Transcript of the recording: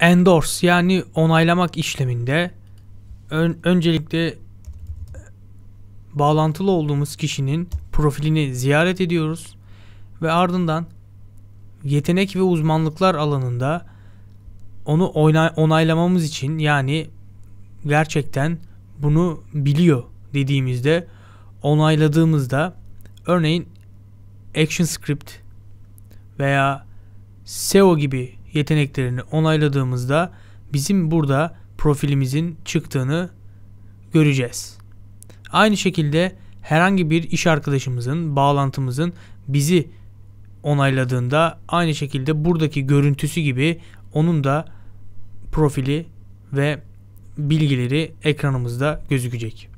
endorse yani onaylamak işleminde ön, öncelikle e, bağlantılı olduğumuz kişinin profilini ziyaret ediyoruz ve ardından yetenek ve uzmanlıklar alanında onu onay, onaylamamız için yani gerçekten bunu biliyor dediğimizde onayladığımızda örneğin ActionScript veya SEO gibi yeteneklerini onayladığımızda bizim burada profilimizin çıktığını göreceğiz. Aynı şekilde herhangi bir iş arkadaşımızın, bağlantımızın bizi onayladığında aynı şekilde buradaki görüntüsü gibi onun da profili ve bilgileri ekranımızda gözükecek.